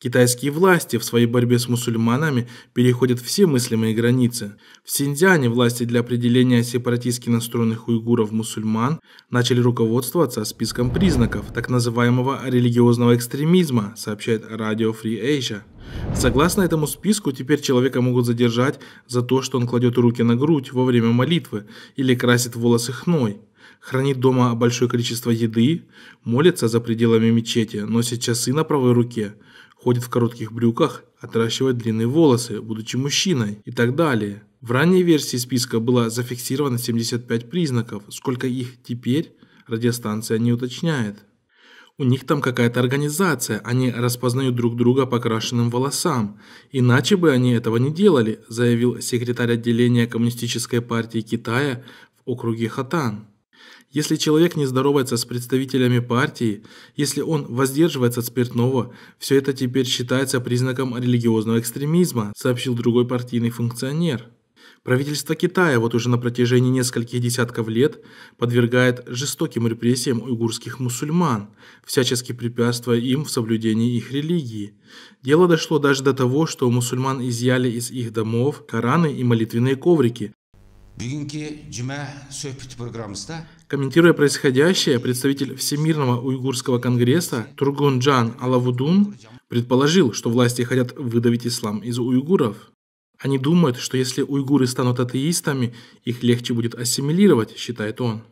Китайские власти в своей борьбе с мусульманами переходят все мыслимые границы. В Синьцзяне власти для определения сепаратистски настроенных уйгуров-мусульман начали руководствоваться списком признаков так называемого религиозного экстремизма, сообщает радио Free Asia. Согласно этому списку, теперь человека могут задержать за то, что он кладет руки на грудь во время молитвы или красит волосы хной, хранит дома большое количество еды, молится за пределами мечети, носит часы на правой руке, ходит в коротких брюках, отращивает длинные волосы, будучи мужчиной и так далее. В ранней версии списка было зафиксировано 75 признаков, сколько их теперь радиостанция не уточняет. У них там какая-то организация, они распознают друг друга по крашенным волосам. Иначе бы они этого не делали, заявил секретарь отделения Коммунистической партии Китая в округе Хатан. Если человек не здоровается с представителями партии, если он воздерживается от спиртного, все это теперь считается признаком религиозного экстремизма, сообщил другой партийный функционер. Правительство Китая вот уже на протяжении нескольких десятков лет подвергает жестоким репрессиям уйгурских мусульман, всячески препятствуя им в соблюдении их религии. Дело дошло даже до того, что у мусульман изъяли из их домов Кораны и молитвенные коврики, Комментируя происходящее, представитель Всемирного уйгурского конгресса Джан Алавудун предположил, что власти хотят выдавить ислам из уйгуров. Они думают, что если уйгуры станут атеистами, их легче будет ассимилировать, считает он.